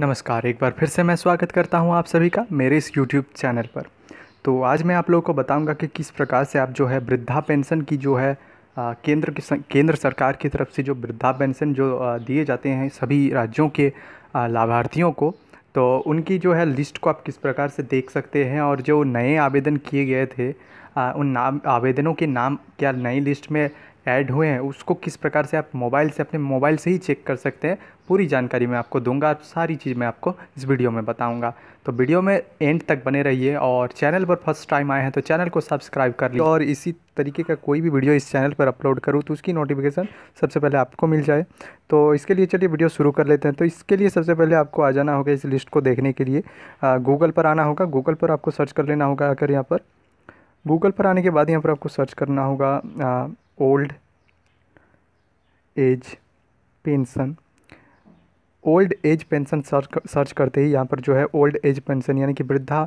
नमस्कार एक बार फिर से मैं स्वागत करता हूं आप सभी का मेरे इस यूट्यूब चैनल पर तो आज मैं आप लोगों को बताऊंगा कि किस प्रकार से आप जो है वृद्धा पेंशन की जो है आ, केंद्र की केंद्र सरकार की तरफ से जो वृद्धा पेंशन जो दिए जाते हैं सभी राज्यों के लाभार्थियों को तो उनकी जो है लिस्ट को आप किस प्रकार से देख सकते हैं और जो नए आवेदन किए गए थे आ, उन नाम आवेदनों के नाम क्या नई लिस्ट में ऐड हुए हैं उसको किस प्रकार से आप मोबाइल से अपने मोबाइल से ही चेक कर सकते हैं पूरी जानकारी मैं आपको दूंगा सारी चीज़ मैं आपको इस वीडियो में बताऊंगा तो वीडियो में एंड तक बने रहिए और चैनल पर फर्स्ट टाइम आए हैं तो चैनल को सब्सक्राइब कर लीजिए और इसी तरीके का कोई भी वीडियो इस चैनल पर अपलोड करूँ तो उसकी नोटिफिकेशन सबसे पहले आपको मिल जाए तो इसके लिए चलिए वीडियो शुरू कर लेते हैं तो इसके लिए सबसे पहले आपको आ जाना होगा इस लिस्ट को देखने के लिए गूगल पर आना होगा गूगल पर आपको सर्च कर लेना होगा आकर यहाँ पर गूगल पर आने के बाद यहाँ पर आपको सर्च करना होगा old age pension old age pension search search करते ही यहाँ पर जो है ओल्ड एज पेंशन यानी कि वृद्धा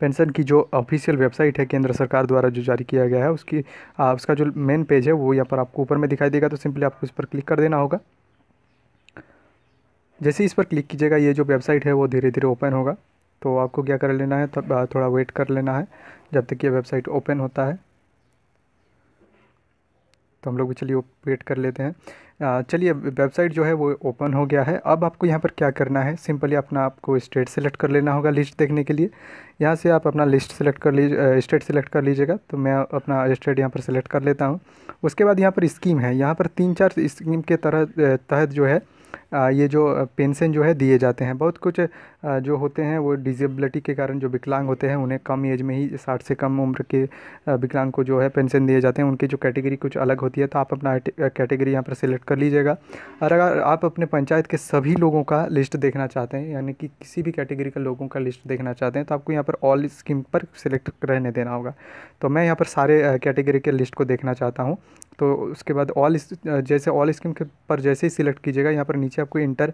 पेंशन की जो ऑफिशियल वेबसाइट है केंद्र सरकार द्वारा जो जारी किया गया है उसकी आ, उसका जो मेन पेज है वो यहाँ पर आपको ऊपर में दिखाई देगा तो सिंपली आपको इस पर क्लिक कर देना होगा जैसे इस पर क्लिक कीजिएगा ये जो वेबसाइट है वो धीरे धीरे ओपन होगा तो आपको क्या कर लेना है थोड़ा वेट कर लेना है जब तक ये वेबसाइट ओपन होता है तो हम लोग भी चलिए वेट कर लेते हैं चलिए वेबसाइट जो है वो ओपन हो गया है अब आपको यहाँ पर क्या करना है सिंपली अपना आपको स्टेट सेलेक्ट कर लेना होगा लिस्ट देखने के लिए यहाँ से आप अपना लिस्ट सेलेक्ट कर लीजिए स्टेट सेलेक्ट कर लीजिएगा तो मैं अपना स्टेट यहाँ पर सेलेक्ट कर लेता हूँ उसके बाद यहाँ पर स्कीम है यहाँ पर तीन चार स्कीम के तरह तहत जो है ये जो पेंशन जो है दिए जाते हैं बहुत कुछ जो होते हैं वो डिजेबिलिटी के कारण जो विकलांग होते हैं उन्हें कम एज में ही साठ से कम उम्र के विकलांग को जो है पेंशन दिए जाते हैं उनकी जो कैटेगरी कुछ अलग होती है तो आप अपना कैटेगरी यहाँ पर सिलेक्ट कर लीजिएगा और अगर आप अपने पंचायत के सभी लोगों का लिस्ट देखना चाहते हैं यानी कि किसी भी कैटेगरी का लोगों का लिस्ट देखना चाहते हैं तो आपको यहाँ पर ऑल स्कीम पर सिलेक्ट रहने देना होगा तो मैं यहाँ पर सारे कैटेगरी के लिस्ट को देखना चाहता हूँ तो उसके बाद ऑल जैसे ऑल स्कीम के पर जैसे ही सिलेक्ट कीजिएगा यहाँ पर नीचे आपको इंटर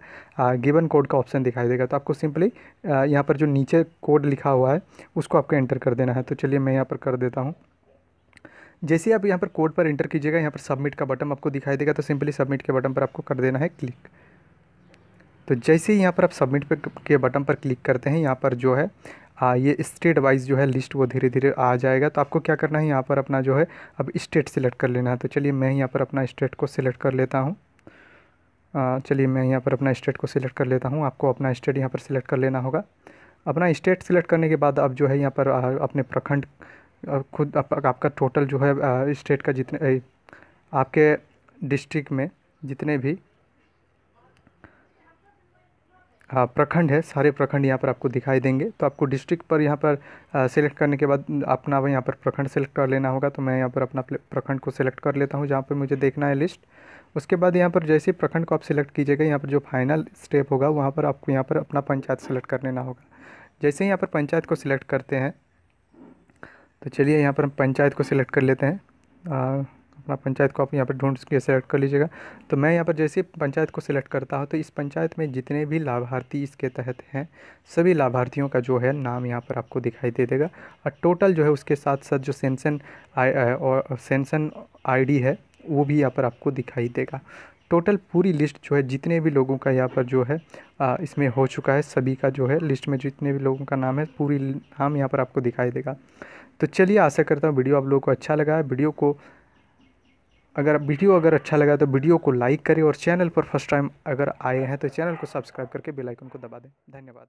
गिवन कोड का ऑप्शन दिखाई देगा तो आपको सिंपली यहाँ पर जो नीचे कोड लिखा हुआ है उसको आपको एंटर कर देना है तो चलिए मैं यहाँ पर कर देता हूँ जैसे आप यहाँ पर कोड पर इंटर कीजिएगा यहाँ पर सबमिट का बटन आपको दिखाई देगा तो सिंपली सबमिट के बटन पर आपको कर देना है क्लिक तो जैसे ही यहाँ पर आप सबमिट के बटन पर क्लिक करते हैं यहाँ पर जो है आ, ये स्टेट वाइज जो है लिस्ट वो धीरे धीरे आ जाएगा तो आपको क्या करना है यहाँ पर अपना जो है अब स्टेट सेलेक्ट कर लेना है तो चलिए मैं यहाँ पर अपना स्टेट को सिलेक्ट कर लेता हूँ चलिए मैं यहाँ पर अपना स्टेट को सिलेक्ट कर लेता हूँ आपको अपना स्टेट यहाँ पर सिलेक्ट कर लेना होगा अपना स्टेट सिलेक्ट करने के बाद आप जो है यहाँ पर अपने प्रखंड खुद आप, आपका टोटल जो है स्टेट का जितने आपके डिस्ट्रिक्ट में जितने भी प्रखंड है सारे प्रखंड यहाँ पर आपको दिखाई देंगे तो आपको डिस्ट्रिक्ट पर यहाँ पर सेलेक्ट करने के बाद अपना यहाँ पर प्रखंड सेलेक्ट कर लेना होगा तो मैं यहाँ पर अपना प्रखंड को सेलेक्ट कर लेता हूँ जहाँ पर मुझे देखना है लिस्ट उसके बाद यहाँ पर जैसे प्रखंड को आप सिलेक्ट कीजिएगा यहाँ पर जो फाइनल स्टेप होगा वहाँ पर आपको यहाँ पर अपना पंचायत सेलेक्ट कर लेना होगा जैसे ही यहाँ पर पंचायत को सिलेक्ट करते हैं तो चलिए यहाँ पर हम पंचायत को सिलेक्ट कर लेते हैं अपना पंचायत को आप यहाँ पर ढूंढ के सेलेक्ट कर लीजिएगा तो मैं यहाँ पर जैसे पंचायत को सिलेक्ट करता हूँ तो इस पंचायत में जितने भी लाभार्थी इसके तहत हैं सभी लाभार्थियों का जो है नाम यहाँ पर आपको दिखाई दे देगा और टोटल जो है उसके साथ साथ जो सेंसन आई और सेंसन आई है वो भी यहाँ पर आपको दिखाई देगा टोटल पूरी लिस्ट जो है जितने भी लोगों का यहाँ पर जो है आ, इसमें हो चुका है सभी का जो है लिस्ट में जितने भी लोगों का नाम है पूरी नाम यहाँ पर आपको दिखाई देगा तो चलिए आशा करता हूँ वीडियो आप लोगों को अच्छा लगा है वीडियो को अगर वीडियो अगर अच्छा लगा तो वीडियो को लाइक करें और चैनल पर फर्स्ट टाइम अगर आए हैं तो चैनल को सब्सक्राइब करके बेल आइकन को दबा दें धन्यवाद